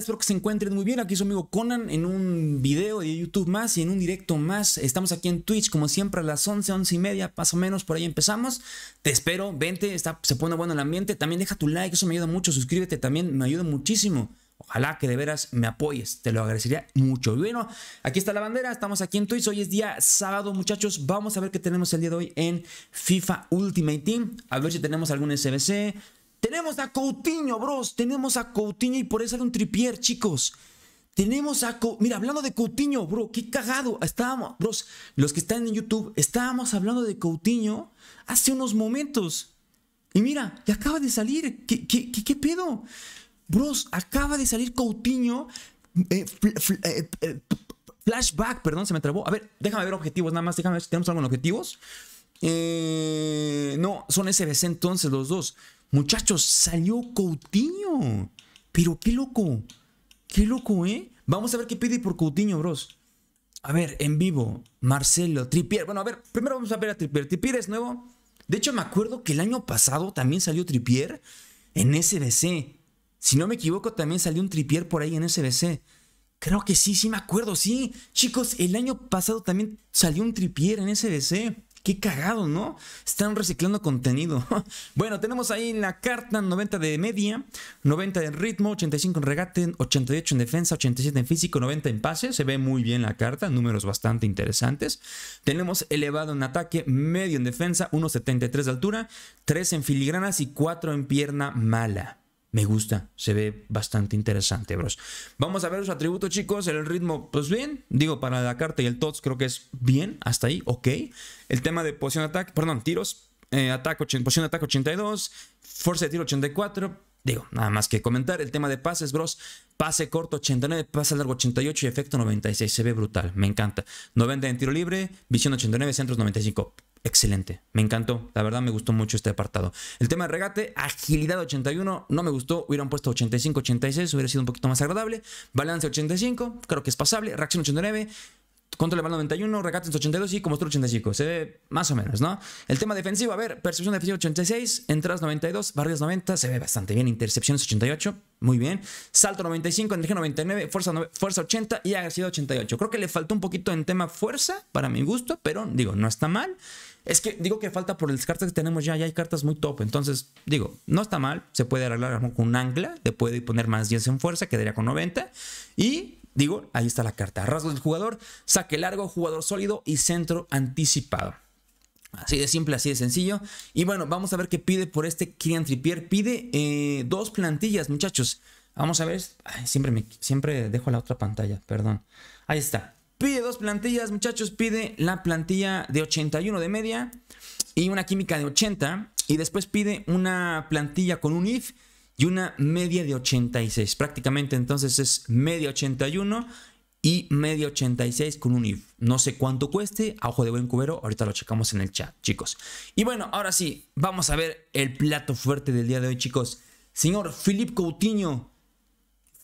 Espero que se encuentren muy bien. Aquí su amigo Conan en un video de YouTube más y en un directo más. Estamos aquí en Twitch, como siempre, a las 11, 11 y media, más o menos. Por ahí empezamos. Te espero, vente, está, se pone bueno el ambiente. También deja tu like, eso me ayuda mucho. Suscríbete también, me ayuda muchísimo. Ojalá que de veras me apoyes, te lo agradecería mucho. Bueno, aquí está la bandera, estamos aquí en Twitch, hoy es día sábado muchachos, vamos a ver qué tenemos el día de hoy en FIFA Ultimate Team, a ver si tenemos algún SBC, tenemos a Coutinho, bros. Tenemos a Coutinho y por eso era un tripier, chicos. Tenemos a... Mira, hablando de Coutinho, bro, qué cagado. Estábamos, bros, los que están en YouTube, estábamos hablando de Coutinho hace unos momentos. Y mira, que acaba de salir. ¿Qué, qué, qué, pedo? Bros, acaba de salir Coutinho. Eh, eh, eh, flashback, perdón, se me trabó. A ver, déjame ver objetivos nada más. Déjame ver si tenemos algo en objetivos. no, son SBC entonces los dos. Muchachos, salió Coutinho. Pero qué loco. Qué loco, ¿eh? Vamos a ver qué pide por Coutinho, bros. A ver, en vivo. Marcelo, Tripier. Bueno, a ver, primero vamos a ver a Tripier. Tripier es nuevo. De hecho, me acuerdo que el año pasado también salió Tripier en SBC. Si no me equivoco, también salió un Tripier por ahí en SBC. Creo que sí, sí me acuerdo, sí. Chicos, el año pasado también salió un Tripier en SBC. Qué cagado, ¿no? Están reciclando contenido. bueno, tenemos ahí la carta 90 de media, 90 en ritmo, 85 en regate, 88 en defensa, 87 en físico, 90 en pase. Se ve muy bien la carta, números bastante interesantes. Tenemos elevado en ataque, medio en defensa, 1.73 de altura, 3 en filigranas y 4 en pierna mala. Me gusta, se ve bastante interesante, bros. Vamos a ver los atributos, chicos. El ritmo, pues bien. Digo, para la carta y el TOTS creo que es bien. Hasta ahí, ok. El tema de posición de ataque, perdón, tiros. Eh, ataque, posición de ataque 82. Fuerza de tiro 84. Digo, nada más que comentar. El tema de pases, bros. Pase corto 89, pase largo 88 y efecto 96. Se ve brutal, me encanta. 90 en tiro libre, visión 89, centros 95. Excelente, me encantó, la verdad me gustó mucho este apartado. El tema de regate, agilidad 81, no me gustó, hubieran puesto 85, 86, hubiera sido un poquito más agradable. Balance 85, creo que es pasable. Reacción 89, control de balón 91, regate 82 y como 85. Se ve más o menos, ¿no? El tema defensivo, a ver, percepción defensiva 86, entradas 92, barridas 90, se ve bastante bien. Intercepciones 88, muy bien. Salto 95, energía 99, fuerza, fuerza 80 y agresividad 88. Creo que le faltó un poquito en tema fuerza, para mi gusto, pero digo, no está mal. Es que digo que falta por las cartas que tenemos ya, ya hay cartas muy top. Entonces, digo, no está mal, se puede arreglar con un ancla, le puede poner más 10 en fuerza, quedaría con 90. Y digo, ahí está la carta. Rasgo del jugador, saque largo, jugador sólido y centro anticipado. Así de simple, así de sencillo. Y bueno, vamos a ver qué pide por este Kylian Trippier. Pide eh, dos plantillas, muchachos. Vamos a ver. siempre, me, siempre dejo la otra pantalla, perdón. Ahí está. Pide dos plantillas, muchachos. Pide la plantilla de 81 de media y una química de 80. Y después pide una plantilla con un IF y una media de 86. Prácticamente entonces es media 81 y media 86 con un IF. No sé cuánto cueste, a ojo de buen cubero, ahorita lo checamos en el chat, chicos. Y bueno, ahora sí, vamos a ver el plato fuerte del día de hoy, chicos. Señor Filip Coutinho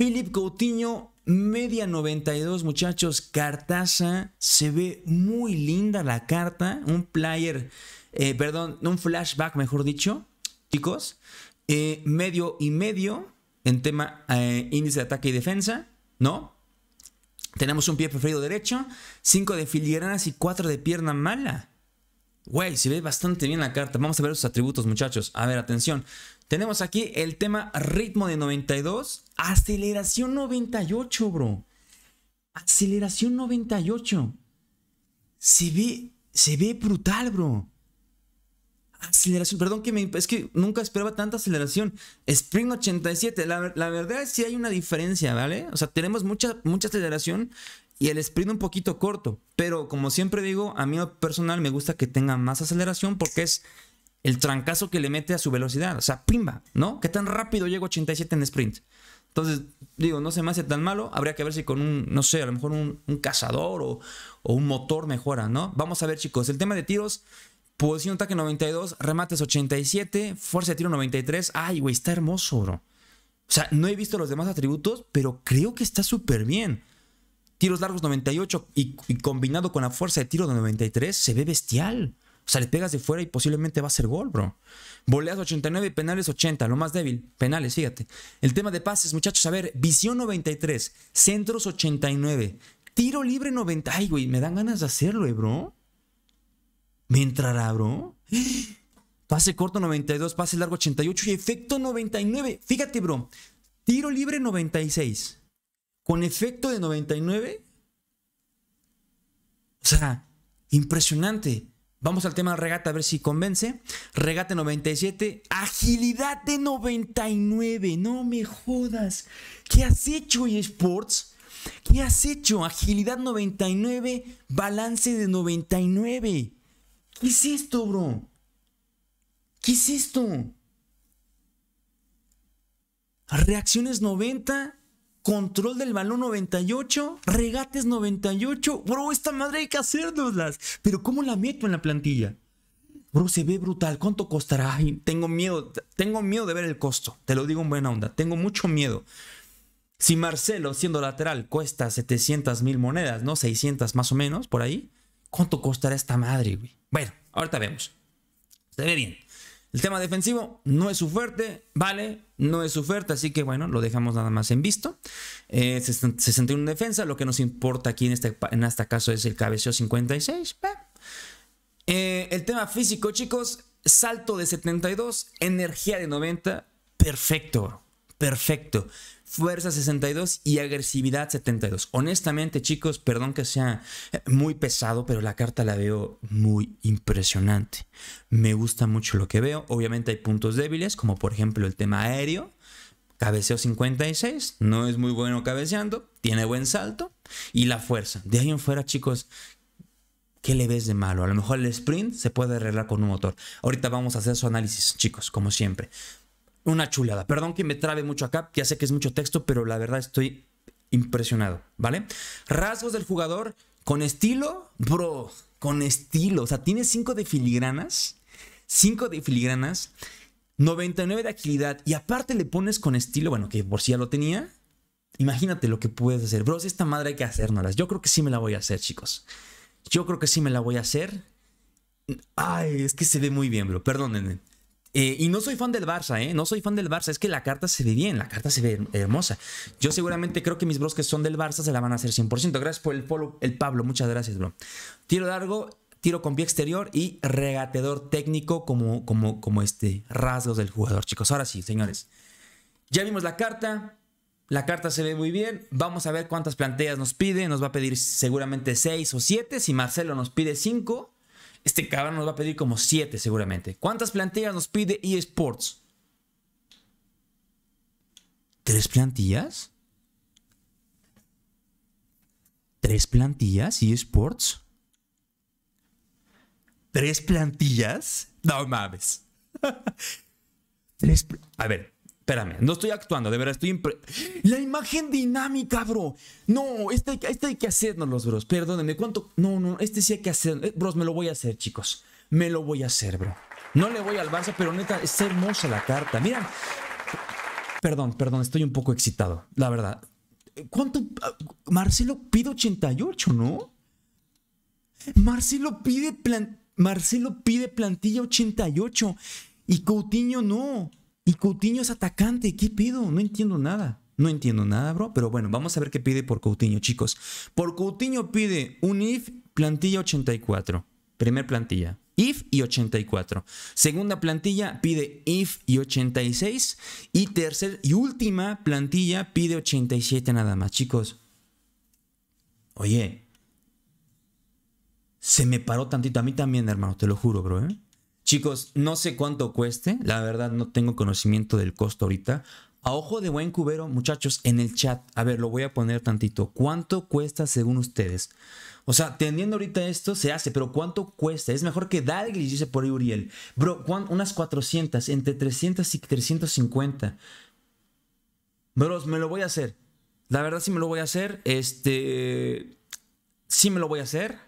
Philip Coutinho, media 92, muchachos. Cartaza, se ve muy linda la carta. Un player, eh, perdón, un flashback, mejor dicho, chicos. Eh, medio y medio en tema eh, índice de ataque y defensa, ¿no? Tenemos un pie preferido derecho, 5 de filigranas y 4 de pierna mala. Güey, se ve bastante bien la carta. Vamos a ver sus atributos, muchachos. A ver, atención. Tenemos aquí el tema ritmo de 92, aceleración 98, bro. Aceleración 98. Se ve, se ve brutal, bro. Aceleración, perdón que me, es que nunca esperaba tanta aceleración. Spring 87, la, la verdad sí hay una diferencia, ¿vale? O sea, tenemos mucha, mucha aceleración y el sprint un poquito corto. Pero como siempre digo, a mí personal me gusta que tenga más aceleración porque es el trancazo que le mete a su velocidad. O sea, pimba, ¿no? ¿Qué tan rápido llega 87 en sprint? Entonces, digo, no se me hace tan malo. Habría que ver si con un, no sé, a lo mejor un, cazador o, un motor mejora, ¿no? Vamos a ver, chicos. El tema de tiros, posición ataque 92, remates 87, fuerza de tiro 93. Ay, güey, está hermoso, bro. O sea, no he visto los demás atributos, pero creo que está súper bien. Tiros largos 98 y, y, combinado con la fuerza de tiro de 93, se ve bestial. O sea, le pegas de fuera y posiblemente va a ser gol, bro. Boleas 89 penales 80, lo más débil. Penales, fíjate. El tema de pases, muchachos, a ver, visión 93, centros 89, tiro libre 90. Ay, güey, me dan ganas de hacerlo, eh, bro. ¿Me entrará, bro? Pase corto 92, pase largo 88 y efecto 99. Fíjate, bro. Tiro libre 96. Con efecto de 99. O sea, impresionante. Vamos al tema de regata, a ver si convence. Regate 97, agilidad de 99. No me jodas. ¿Qué has hecho, eSports? ¿Qué has hecho? Agilidad 99, balance de 99. ¿Qué es esto, bro? ¿Qué es esto? Reacciones 90, control del balón 98, regates 98. Bro, esta madre hay que hacernoslas. Pero ¿cómo la meto en la plantilla? Bro, se ve brutal. ¿Cuánto costará? tengo miedo, tengo miedo de ver el costo. Te lo digo en buena onda. Tengo mucho miedo. Si Marcelo, siendo lateral, cuesta 700 mil monedas, ¿no? 600 más o menos, por ahí. ¿Cuánto costará esta madre, güey? Bueno, ahorita vemos. Se ve bien. El tema defensivo no es su fuerte, vale, no es su fuerte, así que bueno, lo dejamos nada más en visto. 61 eh, defensa, lo que nos importa aquí en este, en este caso es el cabeceo 56. Eh, el tema físico, chicos, salto de 72, energía de 90, perfecto, perfecto fuerza 62 y agresividad 72. Honestamente, chicos, perdón que sea muy pesado, pero la carta la veo muy impresionante. Me gusta mucho lo que veo. Obviamente hay puntos débiles, como por ejemplo el tema aéreo. Cabeceo 56, no es muy bueno cabeceando, tiene buen salto y la fuerza. De ahí en fuera, chicos, ¿qué le ves de malo? A lo mejor el sprint se puede arreglar con un motor. Ahorita vamos a hacer su análisis, chicos, como siempre una chulada. Perdón que me trabe mucho acá, ya sé que es mucho texto, pero la verdad estoy impresionado, ¿vale? Rasgos del jugador con estilo, bro, con estilo. O sea, tiene 5 de filigranas, 5 de filigranas, 99 de agilidad y aparte le pones con estilo, bueno, que por si ya lo tenía. Imagínate lo que puedes hacer. Bros, esta madre hay que hacérnoslas. Yo creo que sí me la voy a hacer, chicos. Yo creo que sí me la voy a hacer. Ay, es que se ve muy bien, bro. Perdónenme. Eh, y no soy fan del Barça, ¿eh? No soy fan del Barça. Es que la carta se ve bien, la carta se ve hermosa. Yo seguramente creo que mis bros que son del Barça se la van a hacer 100%. Gracias por el, el Pablo, muchas gracias, bro. Tiro largo, tiro con pie exterior y regateador técnico como, como, como este, rasgos del jugador, chicos. Ahora sí, señores. Ya vimos la carta. La carta se ve muy bien. Vamos a ver cuántas planteas nos pide. Nos va a pedir seguramente 6 o 7. Si Marcelo nos pide 5 este cabrón nos va a pedir como 7 seguramente. ¿Cuántas plantillas nos pide eSports? ¿Tres plantillas? ¿Tres plantillas eSports? ¿Tres plantillas? No mames. ¿Tres a ver, Espérame, no estoy actuando, de verdad, estoy... La imagen dinámica, bro. No, este, este hay que hacernos, bros. Perdónenme, ¿cuánto...? No, no, este sí hay que hacer... Eh, bros, me lo voy a hacer, chicos. Me lo voy a hacer, bro. No le voy al Barça, pero neta, es hermosa la carta. Mira, Perdón, perdón, estoy un poco excitado, la verdad. ¿Cuánto? Marcelo pide 88, ¿no? Marcelo pide, plan... Marcelo pide plantilla 88 y Coutinho no. Y Coutinho es atacante. ¿Qué pido? No entiendo nada. No entiendo nada, bro. Pero bueno, vamos a ver qué pide por Coutinho, chicos. Por Coutinho pide un IF plantilla 84. Primer plantilla. IF y 84. Segunda plantilla pide IF y 86. Y tercer y última plantilla pide 87 nada más, chicos. Oye. Se me paró tantito. A mí también, hermano. Te lo juro, bro. ¿eh? Chicos, no sé cuánto cueste, la verdad no tengo conocimiento del costo ahorita. A ojo de buen cubero, muchachos, en el chat, a ver, lo voy a poner tantito. ¿Cuánto cuesta según ustedes? O sea, teniendo ahorita esto, se hace, pero ¿cuánto cuesta? Es mejor que Dalglish, dice por ahí Uriel. Bro, unas 400, entre 300 y 350. Bros, me lo voy a hacer. La verdad sí me lo voy a hacer. Este... Sí me lo voy a hacer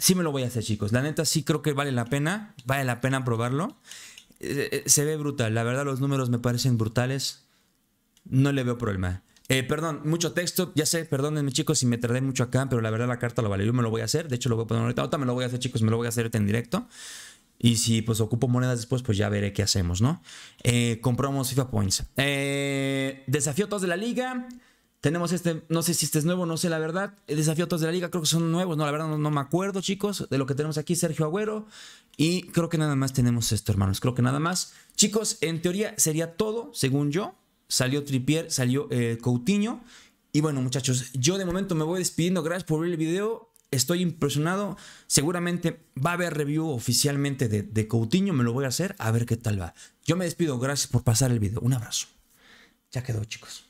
sí me lo voy a hacer, chicos. La neta sí creo que vale la pena, vale la pena probarlo. Eh, eh, se ve brutal, la verdad los números me parecen brutales. No le veo problema. Eh, perdón, mucho texto, ya sé, perdónenme chicos si me tardé mucho acá, pero la verdad la carta lo vale. Yo me lo voy a hacer, de hecho lo voy a poner ahorita. Ahorita me lo voy a hacer, chicos, me lo voy a hacer en directo. Y si pues ocupo monedas después, pues ya veré qué hacemos, ¿no? compramos FIFA Points. desafío todos de la liga. Tenemos este, no sé si este es nuevo, no sé la verdad. todos de la liga, creo que son nuevos, no, la verdad no, me acuerdo, chicos, de lo que tenemos aquí, Sergio Agüero. Y creo que nada más tenemos esto, hermanos, creo que nada más. Chicos, en teoría sería todo, según yo. Salió Tripier, salió eh, Coutinho. Y bueno, muchachos, yo de momento me voy despidiendo. Gracias por ver el video estoy impresionado. Seguramente va a haber review oficialmente de, de, Coutinho, me lo voy a hacer, a ver qué tal va. Yo me despido, gracias por pasar el video. Un abrazo. Ya quedó, chicos.